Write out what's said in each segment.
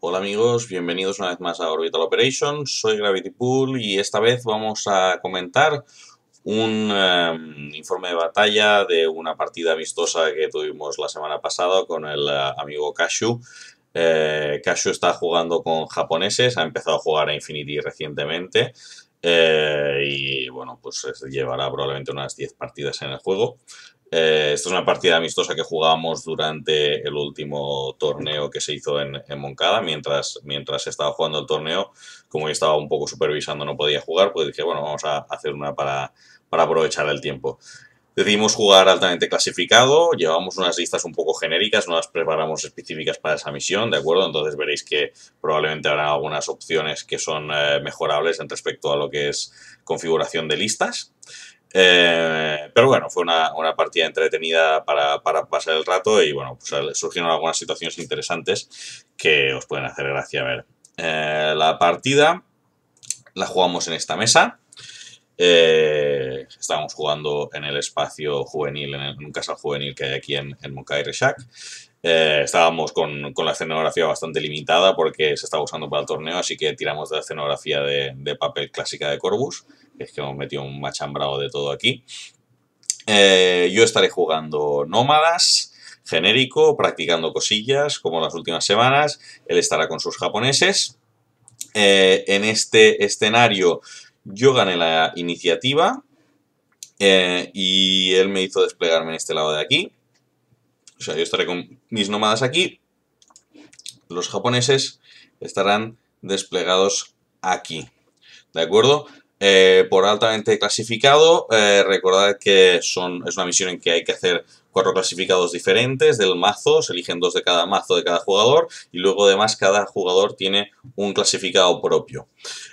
Hola amigos, bienvenidos una vez más a Orbital Operation, soy Gravity Pool y esta vez vamos a comentar un em, informe de batalla de una partida amistosa que tuvimos la semana pasada con el eh, amigo Kashu. Eh, Kashu está jugando con japoneses, ha empezado a jugar a Infinity recientemente eh, y bueno, pues llevará probablemente unas 10 partidas en el juego. Eh, esta es una partida amistosa que jugamos durante el último torneo que se hizo en, Moncada. Mientras, mientras estaba jugando el torneo, como yo estaba un poco supervisando, no podía jugar, pues dije, bueno, vamos a hacer una para, para aprovechar el tiempo. Decidimos jugar altamente clasificado, llevamos unas listas un poco genéricas, no las preparamos específicas para esa misión, ¿de acuerdo? Entonces veréis que probablemente habrá algunas opciones que son eh, mejorables en respecto a lo que es configuración de listas. Eh, pero bueno, fue una, partida entretenida para, pasar el rato y bueno, pues eh, surgieron algunas situaciones interesantes que os pueden hacer gracia a ver. Eh, la partida la jugamos en esta mesa. Eh, estábamos jugando en el espacio juvenil, en, un casal juvenil que hay aquí en, en Moncaire eh, estábamos con, la escenografía bastante limitada porque se estaba usando para el torneo, así que tiramos de la escenografía de, papel clásica de Corbus, es que hemos metido un machambrado de todo aquí. Eh, yo estaré jugando Nómadas, genérico, practicando cosillas como las últimas semanas, él estará con sus japoneses. Eh, en este escenario yo gané la iniciativa y él me hizo desplegarme en este lado de aquí. O sea, yo estaré con mis nómadas aquí, los japoneses estarán desplegados aquí. ¿De acuerdo? Eh, por altamente clasificado, eh, recordad que son, es una misión en que hay que hacer cuatro clasificados diferentes del mazo, se eligen dos de cada mazo de cada jugador y luego además cada jugador tiene un clasificado propio.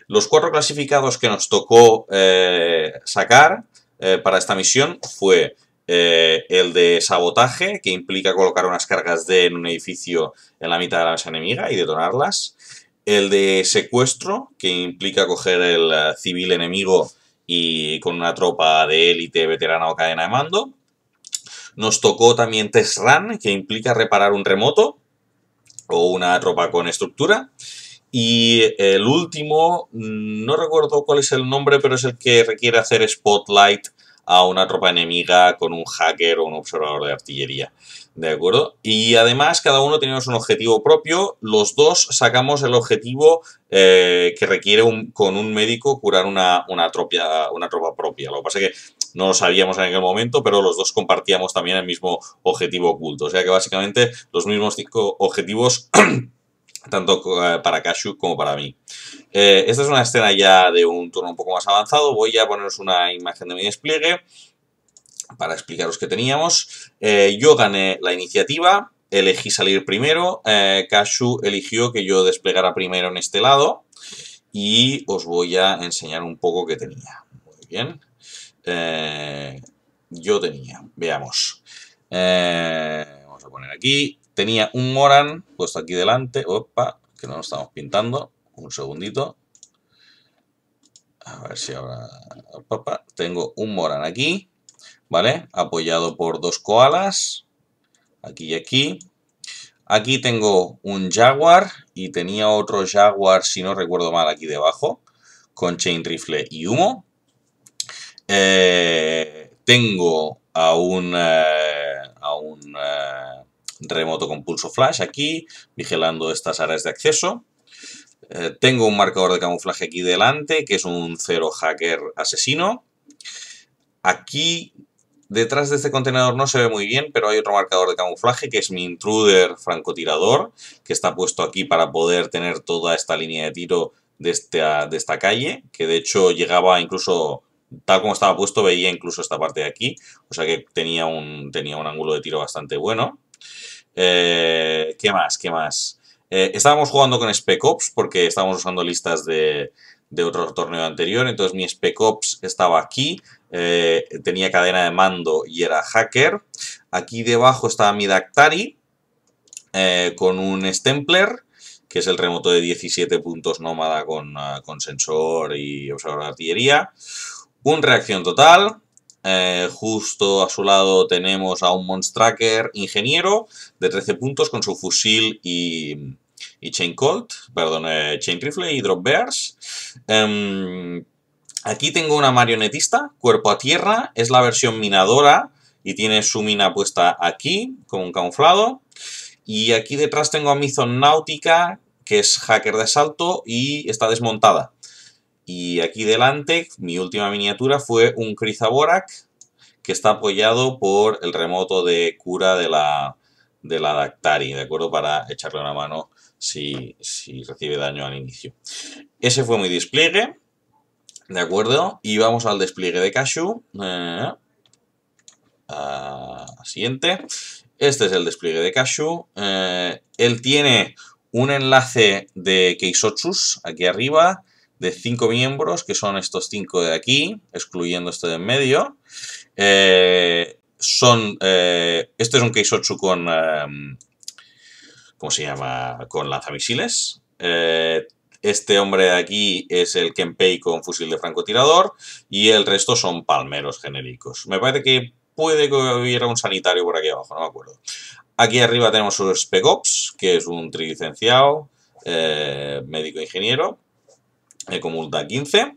Los cuatro clasificados que nos tocó eh, sacar para esta misión fue eh, el de sabotaje, que implica colocar unas cargas D en un edificio en la mitad de la mesa enemiga y detonarlas. El de secuestro, que implica coger el eh, civil enemigo y con una tropa de élite, veterana o cadena de mando. Nos tocó también Test Run, que implica reparar un remoto o una tropa con estructura. Y el último, mm, no recuerdo cuál es el nombre, pero es el que requiere hacer spotlight a una tropa enemiga con un hacker o un observador de artillería. ¿De acuerdo? Y además cada uno tenemos un objetivo propio. Los dos sacamos el objetivo eh, que requiere un, con un médico curar una, una, una tropa propia. Lo que pasa es que no lo sabíamos en aquel momento, pero los dos compartíamos también el mismo objetivo oculto. O sea que básicamente los mismos cinco objetivos tanto eh, para Kashu como para mí. Eh, esta es una escena ya de un turno un poco más avanzado. Voy a poneros una imagen de mi despliegue para explicaros qué teníamos. Eh, yo gané la iniciativa, elegí salir primero. Eh, eligió que yo desplegara primero en este lado. Y os voy a enseñar un poco qué tenía. Muy bien. yo tenía, veamos. vamos a poner aquí Tenía un Moran puesto aquí delante. Opa, que no lo estamos pintando. Un segundito. A ver si ahora... Opa, tengo un Moran aquí. ¿Vale? Apoyado por dos koalas. Aquí y aquí. Aquí tengo un Jaguar y tenía otro Jaguar, si no recuerdo mal, aquí debajo, con Chain Rifle y humo. Eh, tengo a un, eh, a un eh, remoto con pulso flash aquí, vigilando estas áreas de acceso. Eh, tengo un marcador de camuflaje aquí delante, que es un cero hacker asesino. Aquí, detrás de este contenedor no se ve muy bien, pero hay otro marcador de camuflaje, que es mi intruder francotirador, que está puesto aquí para poder tener toda esta línea de tiro de esta, de esta calle, que de hecho llegaba incluso tal como estaba puesto veía incluso esta parte de aquí, o sea que tenía un, tenía un ángulo de tiro bastante bueno. Eh, ¿Qué más? ¿Qué más? Eh, estábamos jugando con Spec Ops porque estábamos usando listas de, otro torneo anterior. Entonces mi Spec Ops estaba aquí. Eh, tenía cadena de mando y era hacker. Aquí debajo estaba mi Dactari con un Stempler que es el remoto de 17 puntos nómada con, ah, con sensor y observador de artillería. Un reacción total, eh, justo a su lado tenemos a un Monstracker ingeniero de 13 puntos con su fusil y, Chain Colt, perdón, Chain Rifle y Drop Bears. Em, aquí tengo una marionetista, cuerpo a tierra, es la versión minadora y tiene su mina puesta aquí, con un camuflado. Y aquí detrás tengo a mi Náutica, que es hacker de asalto y está desmontada. Y aquí delante, mi última miniatura fue un Krizaborak que está apoyado por el remoto de cura de la, de la Dactari, ¿de acuerdo? Para echarle una mano si, recibe daño al inicio. Ese fue mi despliegue, ¿de acuerdo? Y vamos al despliegue de Cashew. Eh, siguiente. Este es el despliegue de Cashew. Eh, él tiene un enlace de Keisotsus aquí arriba de cinco miembros, que son estos cinco de aquí, excluyendo este de en medio. Eh, son, eh, este es un Keisotsu con, eh, ¿cómo se llama? Con lanzamisiles. este hombre de aquí es el Kenpei con fusil de francotirador y el resto son palmeros genéricos. Me parece que puede que hubiera un sanitario por aquí abajo, no me acuerdo. Aquí arriba tenemos un SPECOPS, que es un trilicenciado, médico-ingeniero. Ecomulta eh, 15.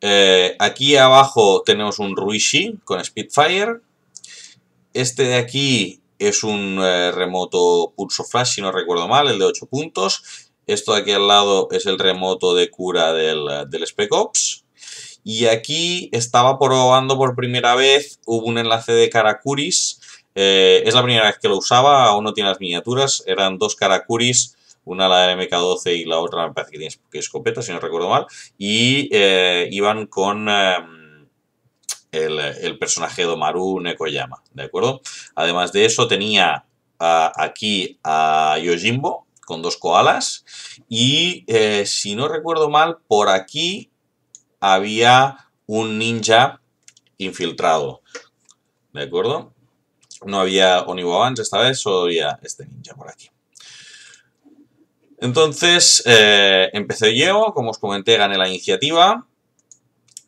Eh, aquí abajo tenemos un Ruishi con Spitfire. Este de aquí es un eh, remoto Pulso Flash, si no recuerdo mal, el de 8 puntos. Esto de aquí al lado es el remoto de cura del, del Spec Ops. Y aquí estaba probando por primera vez, hubo un enlace de Karakuris. es la primera vez que lo usaba, aún no tiene las miniaturas. Eran dos Karakuris una la MK12 y la otra me parece que tiene escopeta, si no recuerdo mal, y eh, iban con... Eh, el, personaje de Omaru Nekoyama, ¿de acuerdo? Además de eso tenía aquí a Yojimbo con dos koalas y eh, si no recuerdo mal, por aquí había un ninja infiltrado, ¿de acuerdo? No había Oniwabans esta vez, solo había este ninja por aquí. Entonces, eh, empecé yo, como os comenté, gané la iniciativa.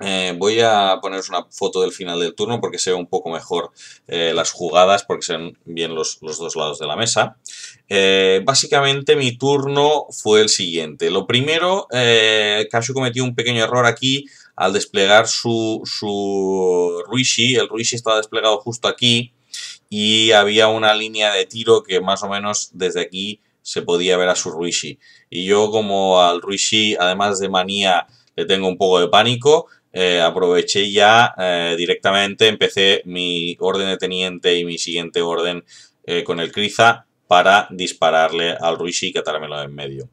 Eh, voy a poneros una foto del final del turno porque se ve un poco mejor eh, las jugadas, porque se ven bien los, dos lados de la mesa. básicamente mi turno fue el siguiente. Lo primero, eh, cometió un pequeño error aquí al desplegar su, su Ruishi. El Ruishi estaba desplegado justo aquí y había una línea de tiro que más o menos desde aquí se podía ver a su Ruishi. Y yo como al Ruishi, además de manía, le tengo un poco de pánico, eh, aproveché ya eh, directamente, empecé mi orden de teniente y mi siguiente orden eh, con el Criza para dispararle al Ruishi y catármelo en medio.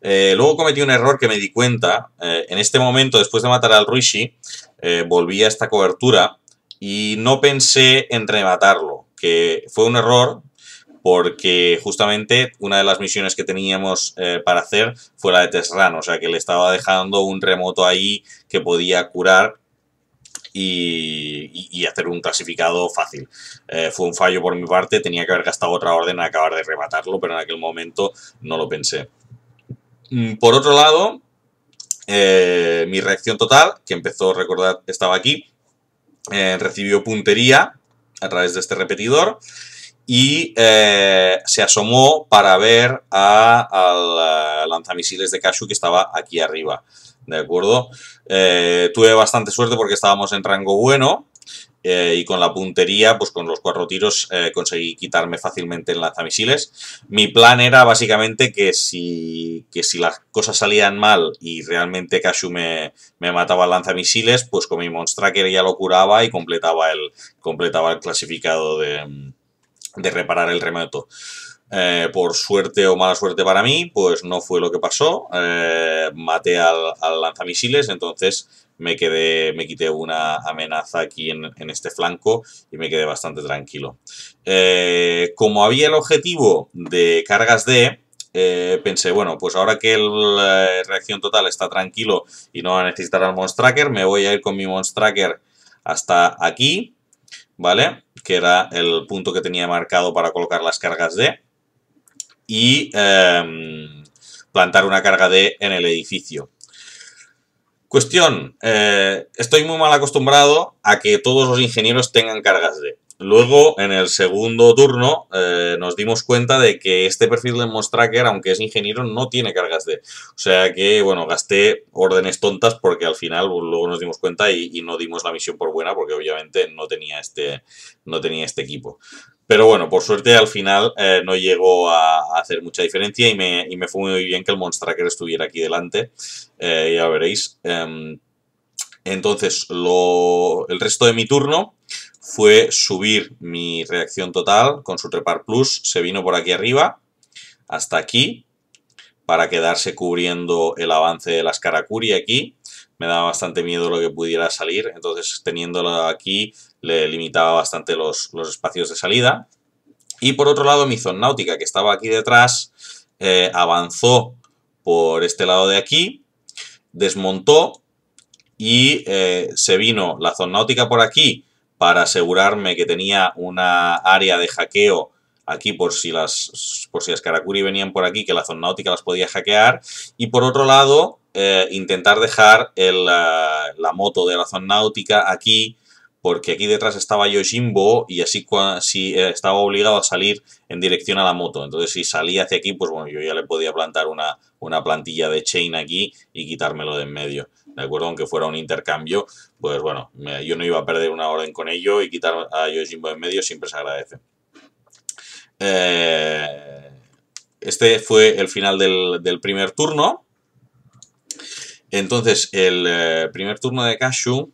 luego cometí un error que me di cuenta. en este momento, después de matar al Ruishi, volví a esta cobertura y no pensé en rematarlo, que fue un error porque justamente una de las misiones que teníamos eh, para hacer fue la de Tesran, o sea que le estaba dejando un remoto ahí que podía curar y, hacer un clasificado fácil. Eh, fue un fallo por mi parte, tenía que haber gastado otra orden a acabar de rematarlo, pero en aquel momento no lo pensé. Mm, por otro lado, eh, mi reacción total, que empezó, a recordad, estaba aquí, recibió puntería a través de este repetidor y eh, se asomó para ver al eh, lanzamisiles de Kashu que estaba aquí arriba. ¿De acuerdo? Eh, tuve bastante suerte porque estábamos en rango bueno. y con la puntería, pues con los cuatro tiros conseguí quitarme fácilmente el lanzamisiles. Mi plan era básicamente que si, que si las cosas salían mal y realmente Cashew me, me mataba el lanzamisiles, pues con mi que ya lo curaba y completaba el, completaba el clasificado de, de reparar el remoto, eh, por suerte o mala suerte para mí, pues no fue lo que pasó. Eh, maté al, lanzamisiles, entonces me quedé, me quité una amenaza aquí en, este flanco y me quedé bastante tranquilo. Eh, como había el objetivo de cargas de, pensé, bueno, pues ahora que la reacción total está tranquilo y no va a necesitar al Monstracker, me voy a ir con mi Monstracker hasta aquí, ¿vale? que era el punto que tenía marcado para colocar las cargas D, y em, plantar una carga D en el edificio. Cuestión, eh, estoy muy mal acostumbrado a que todos los ingenieros tengan cargas D. Luego, en el segundo turno, eh, nos dimos cuenta de que este perfil de Monstracker, aunque es ingeniero, no tiene cargas de. O sea que, bueno, gasté órdenes tontas porque al final pues, luego nos dimos cuenta y, no dimos la misión por buena porque obviamente no tenía este, no tenía este equipo. Pero bueno, por suerte al final eh, no llegó a, hacer mucha diferencia y me, fue muy bien que el Monstracker estuviera aquí delante. Eh, ya veréis. Em, entonces, lo, el resto de mi turno fue subir mi reacción total con su Trepar Plus, se vino por aquí arriba, hasta aquí, para quedarse cubriendo el avance de las Karakuri aquí. Me daba bastante miedo lo que pudiera salir, entonces teniéndolo aquí le limitaba bastante los, espacios de salida. Y por otro lado mi Zonáutica, que estaba aquí detrás, eh, avanzó por este lado de aquí, desmontó y eh, se vino la Zonáutica por aquí, para asegurarme que tenía una área de hackeo aquí por si las por si las Karakuri venían por aquí, que la zona náutica las podía hackear. Y por otro lado, eh, intentar dejar eh, la, moto de la zona náutica aquí, porque aquí detrás estaba Yojimbo y así si, eh, estaba obligado a salir en dirección a la moto. Entonces si salía hacia aquí, pues bueno, yo ya le podía plantar una, una plantilla de chain aquí y quitármelo de en medio. ¿de acuerdo? Aunque fuera un intercambio, pues bueno, yo no iba a perder una orden con ello y quitar a Yojimbo en medio siempre se agradece. Eh, este fue el final del, primer turno. Entonces, el eh, primer turno de Kashu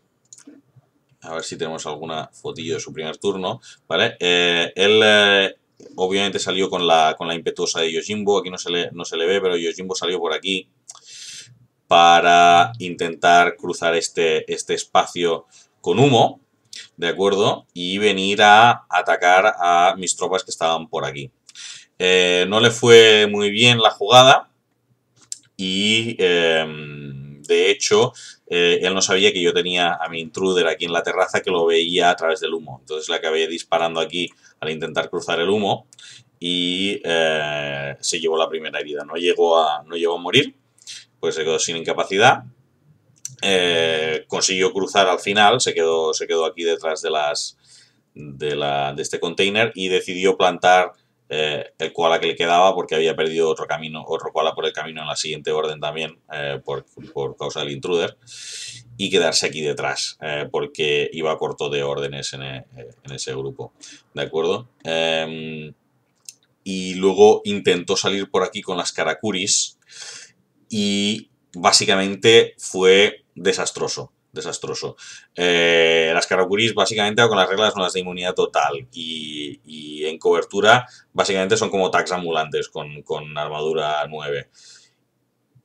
a ver si tenemos alguna fotillo de su primer turno, ¿vale? Eh, él obviamente salió con la, con la impetuosa de Yojimbo, aquí no se, le, no se le ve, pero Yojimbo salió por aquí, para intentar cruzar este, este espacio con humo, ¿de acuerdo? Y venir a atacar a mis tropas que estaban por aquí. Eh, no le fue muy bien la jugada y em, de hecho eh, él no sabía que yo tenía a mi intruder aquí en la terraza que lo veía a través del humo. Entonces le acabé disparando aquí al intentar cruzar el humo y eh, se llevó la primera herida. No llegó a, no llegó a morir pues se quedó sin incapacidad. Eh, consiguió cruzar al final, se quedó, se quedó aquí detrás de, las, de, este container y decidió plantar eh, el koala que le quedaba porque había perdido otro camino, otro koala por el camino en la siguiente orden también eh, por, causa del intruder y quedarse aquí detrás porque iba corto de órdenes en, en ese grupo, ¿de acuerdo? Em, y luego intentó salir por aquí con las karakuris y básicamente fue desastroso. Desastroso. Eh, las Karakuris básicamente con las reglas las de inmunidad total y, en cobertura básicamente son como tax ambulantes con, armadura 9.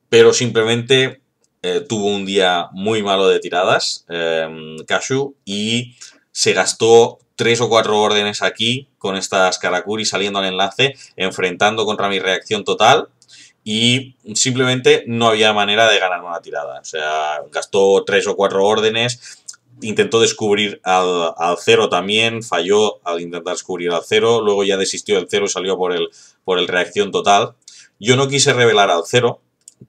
Pero simplemente eh, tuvo un día muy malo de tiradas, eh, y se gastó tres o cuatro órdenes aquí con estas Karakuris saliendo al enlace, enfrentando contra mi reacción total, y simplemente no había manera de ganar una tirada. O sea, gastó tres o cuatro órdenes, intentó descubrir al, al, cero también, falló al intentar descubrir al cero, luego ya desistió del cero y salió por el, por el reacción total. Yo no quise revelar al cero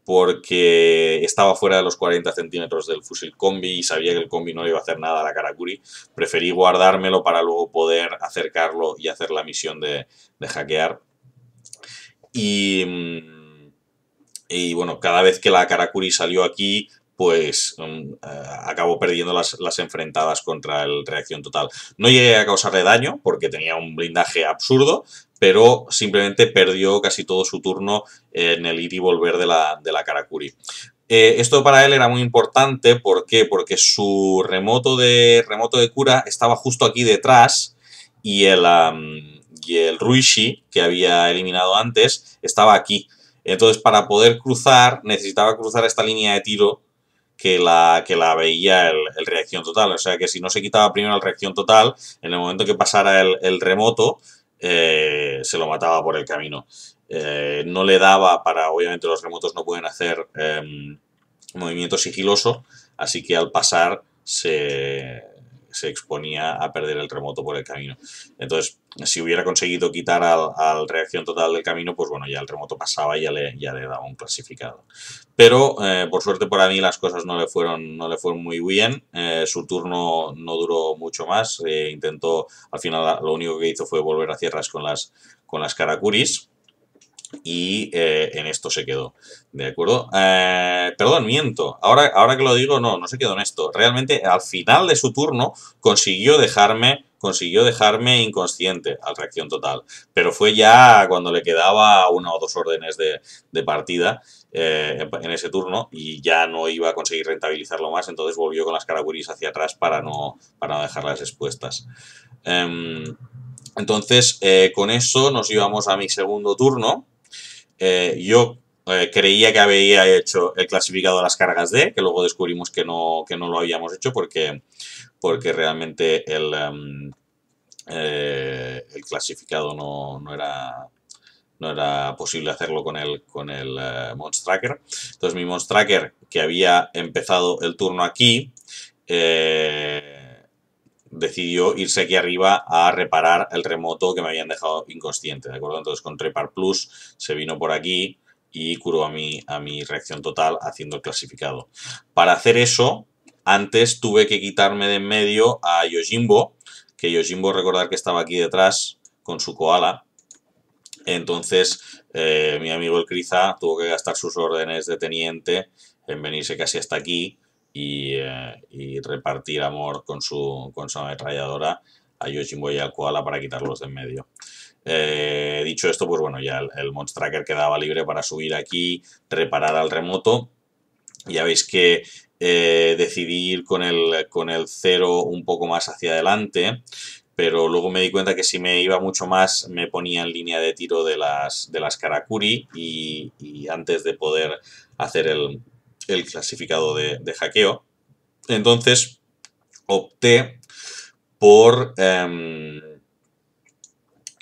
porque estaba fuera de los 40 centímetros del fusil combi y sabía que el combi no le iba a hacer nada a la Karakuri. Preferí guardármelo para luego poder acercarlo y hacer la misión de, de hackear. Y mm, y bueno, cada vez que la Karakuri salió aquí, pues mm, eh, acabó perdiendo las, enfrentadas contra el Reacción Total. No llegué a causarle daño porque tenía un blindaje absurdo, pero simplemente perdió casi todo su turno en el ir y volver de la, Karakuri. Eh, esto para él era muy importante, ¿por qué? Porque su remoto de, remoto de cura estaba justo aquí detrás y el, y el Ruishi, que había eliminado antes, estaba aquí. Entonces, para poder cruzar, necesitaba cruzar esta línea de tiro que la, que la veía el, reacción total. O sea que si no se quitaba primero el reacción total, en el momento que pasara el, remoto, eh, se lo mataba por el camino. Eh, no le daba para, obviamente los remotos no pueden hacer eh, movimiento sigiloso, así que al pasar se, se exponía a perder el remoto por el camino. Entonces, si hubiera conseguido quitar al, reacción total del camino, pues bueno, ya el remoto pasaba y ya le, daba un clasificado. Pero, eh, por suerte para mí, las cosas no le fueron, muy bien. Eh, su turno no duró mucho más. Eh, intentó, al final, lo único que hizo fue volver a cierras con las, con las y eh, en esto se quedó, ¿de acuerdo? Eh, perdón, miento, ahora, ahora que lo digo, no, no se quedó en esto, realmente al final de su turno consiguió dejarme consiguió dejarme inconsciente al reacción total, pero fue ya cuando le quedaba una o dos órdenes de, partida eh, en ese turno y ya no iba a conseguir rentabilizarlo más, entonces volvió con las caracuris hacia atrás para no, para no dejarlas expuestas. Em, entonces, con eso nos íbamos a mi segundo turno, eh, yo eh, creía que había hecho el eh, clasificado a las cargas D, que luego descubrimos que no, no lo habíamos hecho porque, porque realmente el, em, el clasificado no, era no era posible hacerlo con el, con el Monstracker. Entonces mi Monstracker, que había empezado el turno aquí, eh, decidió irse aquí arriba a reparar el remoto que me habían dejado inconsciente, ¿de acuerdo? Entonces con Repair Plus se vino por aquí y curó a mi, a mi reacción total haciendo el clasificado. Para hacer eso, antes tuve que quitarme de en medio a Yojimbo, que Yojimbo recordar que estaba aquí detrás con su koala. Entonces eh, mi amigo el Criza tuvo que gastar sus órdenes de teniente en venirse casi hasta aquí eh, y, repartir amor con su, con ametralladora a Yojimbo y al Koala para quitarlos de en medio. Eh, dicho esto, pues bueno, ya el, el Monstracker quedaba libre para subir aquí, reparar al remoto. Ya veis que eh, decidí ir con el, con el cero un poco más hacia adelante, pero luego me di cuenta que si me iba mucho más me ponía en línea de tiro de las, de las Karakuri y antes de poder hacer el, el clasificado de, hackeo. Entonces opté por, em,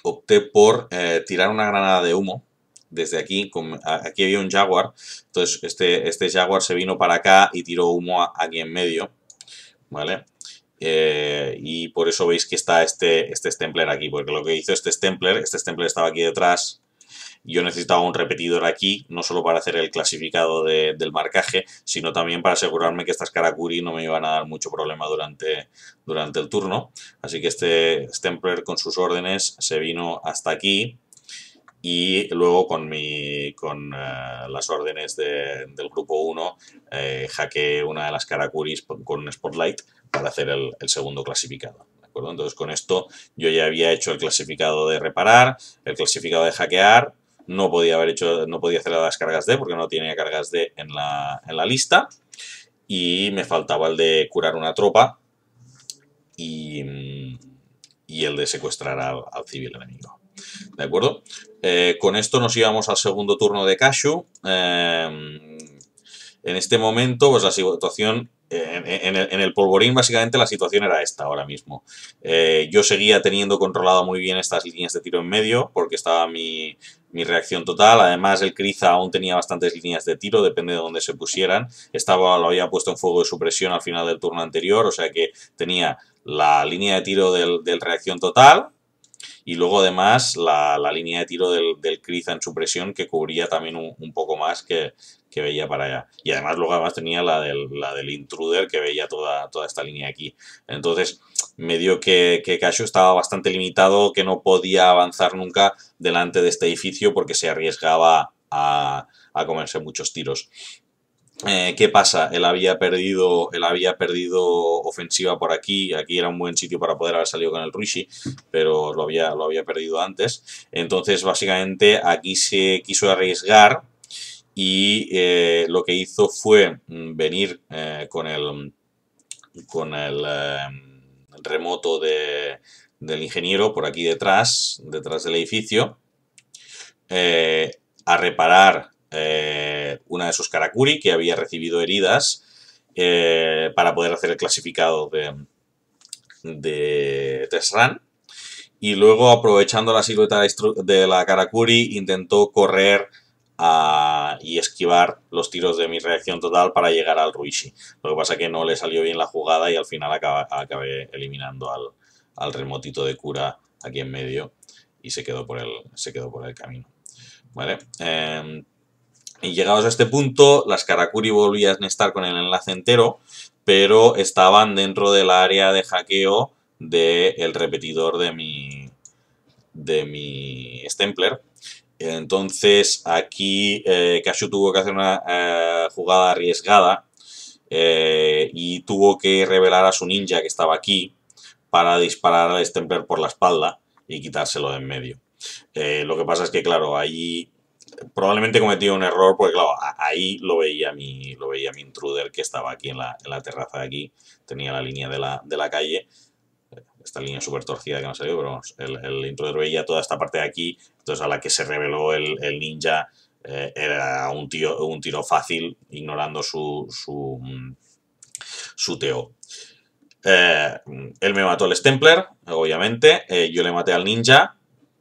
opté por eh, tirar una granada de humo desde aquí, aquí había un Jaguar, entonces este, este Jaguar se vino para acá y tiró humo aquí en medio, ¿vale? Eh, y por eso veis que está este, este Stempler aquí, porque lo que hizo este Stempler, este Stempler estaba aquí detrás, yo necesitaba un repetidor aquí, no solo para hacer el clasificado del marcaje, sino también para asegurarme que estas Karakuri no me iban a dar mucho problema durante, durante el turno. Así que este Stempler con sus órdenes se vino hasta aquí y luego con, mi, con eh, las órdenes del grupo 1 eh, hackeé una de las Karakuris con un Spotlight para hacer el, segundo clasificado. Entonces con esto yo ya había hecho el clasificado de reparar, el clasificado de hackear no podía haber hecho, no podía hacer las cargas D porque no tenía cargas D en la, lista. Y me faltaba el de curar una tropa y, el de secuestrar al, civil enemigo. ¿De acuerdo? Eh, con esto nos íbamos al segundo turno de Cashew. Eh, en este momento, pues la situación en, el, polvorín básicamente la situación era esta ahora mismo. Eh, yo seguía teniendo controlado muy bien estas líneas de tiro en medio porque estaba mi, mi reacción total. Además, el criza aún tenía bastantes líneas de tiro, depende de dónde se pusieran. Estaba, lo había puesto en fuego de supresión al final del turno anterior, o sea que tenía la línea de tiro del, del reacción total, y luego además la, línea de tiro del, del en su presión que cubría también un, poco más que, que, veía para allá. Y además luego además tenía la del, la del intruder que veía toda, toda esta línea aquí. Entonces medio que, que Casio estaba bastante limitado, que no podía avanzar nunca delante de este edificio porque se arriesgaba a, a comerse muchos tiros. Eh, ¿Qué pasa? Él había, perdido, él había perdido ofensiva por aquí, aquí era un buen sitio para poder haber salido con el Rishi, pero lo había, lo había perdido antes. Entonces, básicamente, aquí se quiso arriesgar y eh, lo que hizo fue mm, venir eh, con el, con el remoto del ingeniero por aquí detrás, detrás del edificio, a reparar eh, una de sus Karakuri que había recibido heridas eh, para poder hacer el clasificado de, de Tesran. Y luego, aprovechando la silueta de la Karakuri, intentó correr ah, y esquivar los tiros de mi reacción total para llegar al Ruishi. Lo que pasa es que no le salió bien la jugada y al final acaba, acabé eliminando al, al, remotito de cura aquí en medio y se quedó por el, se quedó por el camino. ¿Vale? Em, y llegados a este punto, las Karakuri volvían a estar con el enlace entero, pero estaban dentro del área de hackeo del el repetidor de mi, de mi Stempler. Entonces aquí eh, tuvo que hacer una eh, jugada arriesgada eh, y tuvo que revelar a su ninja que estaba aquí para disparar al Stempler por la espalda y quitárselo de en medio. Eh, lo que pasa es que, claro, allí probablemente cometió un error porque, claro, ahí lo veía mi, lo veía mi intruder que estaba aquí en la, terraza de aquí, tenía la línea de la, calle, esta línea súper torcida que no salió, pero el, intruder veía toda esta parte de aquí, entonces a la que se reveló el, ninja eh, era un, tío, un tiro fácil, ignorando su, su, mm, su eh, él me mató al Stempler, obviamente, eh, yo le maté al ninja,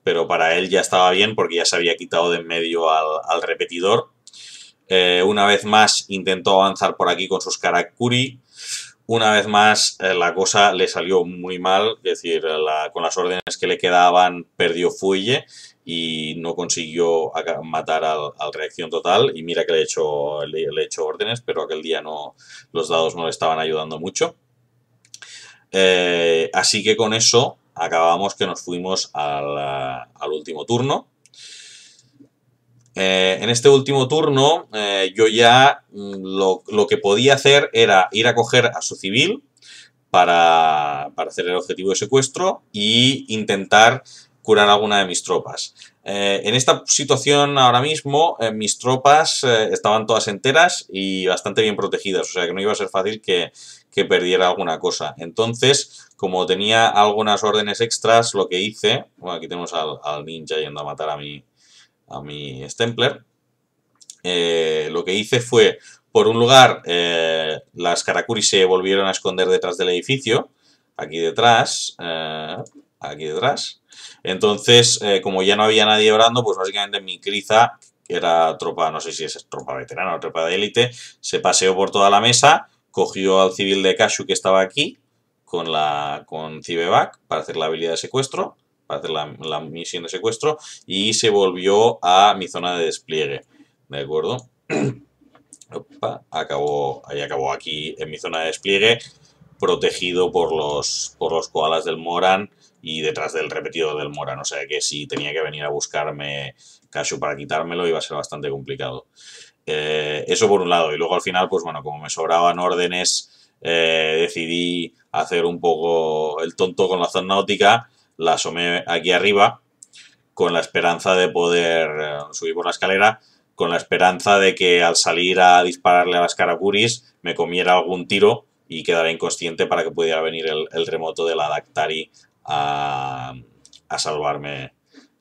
pero para él ya estaba bien porque ya se había quitado de en medio al, repetidor. Eh, una vez más intentó avanzar por aquí con sus Karakuri. Una vez más eh, la cosa le salió muy mal, es decir, con las órdenes que le quedaban perdió fuelle y no consiguió matar al, reacción total. Y mira que le he, hecho, hecho órdenes, pero aquel día no los dados no le estaban ayudando mucho. Eh, así que con eso acabamos que nos fuimos al, eh, último turno. Eh, en este último turno eh, yo ya mm, lo, que podía hacer era ir a coger a su civil para, para hacer el objetivo de secuestro y intentar curar alguna de mis tropas. Eh, en esta situación ahora mismo, eh, mis tropas eh, estaban todas enteras y bastante bien protegidas, o sea que no iba a ser fácil que, que perdiera alguna cosa. Entonces, como tenía algunas órdenes extras, lo que hice, bueno, aquí tenemos al, ninja yendo a matar a mi, a mi Stempler, lo que hice fue, por un lugar, las Karakuri se volvieron a esconder detrás del edificio, aquí detrás, aquí detrás, entonces, eh, como ya no había nadie orando, pues básicamente mi criza, que era tropa, no sé si es tropa veterana o tropa de élite, se paseó por toda la mesa, cogió al civil de Cashu que estaba aquí, con la con Cibevac, para hacer la habilidad de secuestro, para hacer la, misión de secuestro, y se volvió a mi zona de despliegue. ¿De acuerdo? acabó, ahí acabó aquí en mi zona de despliegue, protegido por los, por los koalas del Moran y detrás del repetido del Moran. O sea que si tenía que venir a buscarme Casio para quitármelo iba a ser bastante complicado. Eh, eso por un lado. Y luego al final, pues bueno, como me sobraban órdenes, eh, decidí hacer un poco el tonto con la zona náutica. La asomé aquí arriba con la esperanza de poder eh, subir por la escalera, con la esperanza de que al salir a dispararle a las caracuris me comiera algún tiro y quedara inconsciente para que pudiera venir el, el remoto de la Dactari a, salvarme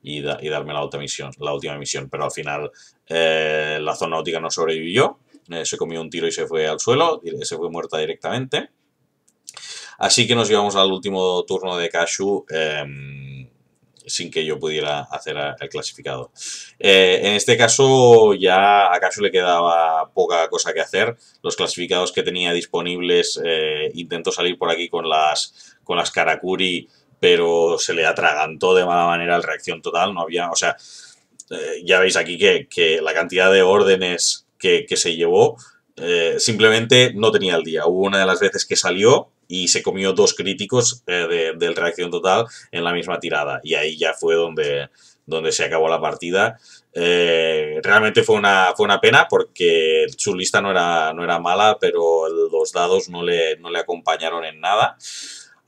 y, darme la, otra misión, la última misión. Pero al final eh, la zona náutica no sobrevivió. Eh, se comió un tiro y se fue al suelo. se fue muerta directamente. Así que nos llevamos al último turno de Kashu em, sin que yo pudiera hacer el clasificado. Eh, en este caso ya a Kashu le quedaba poca cosa que hacer. Los clasificados que tenía disponibles intentó salir por aquí con las, con las Karakuri pero se le atragantó de mala manera el reacción total. No había, o sea, eh, ya veis aquí que, que, la cantidad de órdenes que, que se llevó eh, simplemente no tenía el día. Hubo una de las veces que salió y se comió dos críticos eh, del reacción total en la misma tirada. Y ahí ya fue donde, donde se acabó la partida. realmente fue una, fue una pena porque su lista no era, no era mala, pero los dados no le, no le acompañaron en nada.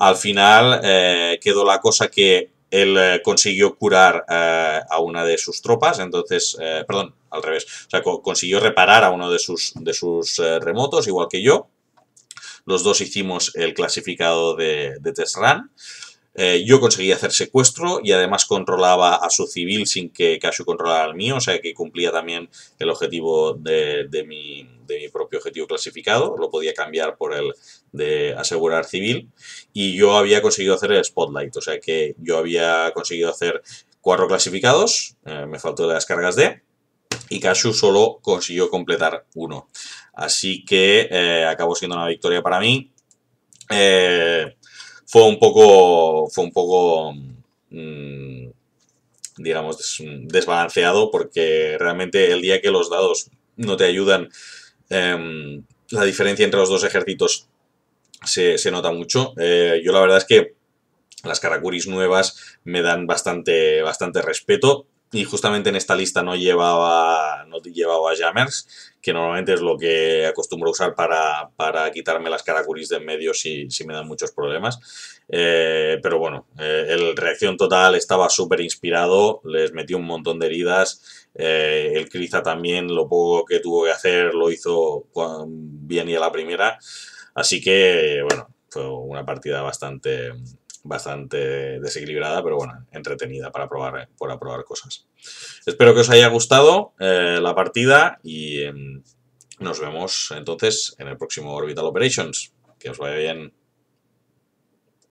Al final eh, quedó la cosa que él eh, consiguió curar eh, a una de sus tropas, entonces, perdón, al revés, o sea, consiguió reparar a uno de sus, de sus remotos, igual que yo. Los dos hicimos el clasificado de, de Test Run. Eh, yo conseguía hacer secuestro y además controlaba a su civil sin que Kashu controlara al mío, o sea que cumplía también el objetivo de, mi, propio objetivo clasificado, lo podía cambiar por el de asegurar civil y yo había conseguido hacer el spotlight, o sea que yo había conseguido hacer cuatro clasificados, eh, me faltó las cargas D. y Cashu solo consiguió completar uno. Así que eh, acabó siendo una victoria para mí. Eh, fue un poco, fue un poco, mm, digamos, desbalanceado porque realmente el día que los dados no te ayudan, em, la diferencia entre los dos ejércitos se, se nota mucho. Eh, yo la verdad es que las Karakuris nuevas me dan bastante, bastante respeto y justamente en esta lista no llevaba, no llevaba Jammers, que normalmente es lo que acostumbro usar para, quitarme las caracuris de en medio si, si me dan muchos problemas. Eh, pero bueno, eh, el reacción total estaba súper inspirado, les metió un montón de heridas. Eh, el Criza también, lo poco que tuvo que hacer, lo hizo bien y a la primera. Así que, bueno, fue una partida bastante, bastante desequilibrada, pero bueno, entretenida eh, para probar, cosas. Espero que os haya gustado eh, la partida y em, nos vemos entonces en el próximo Orbital Operations. Que os vaya bien.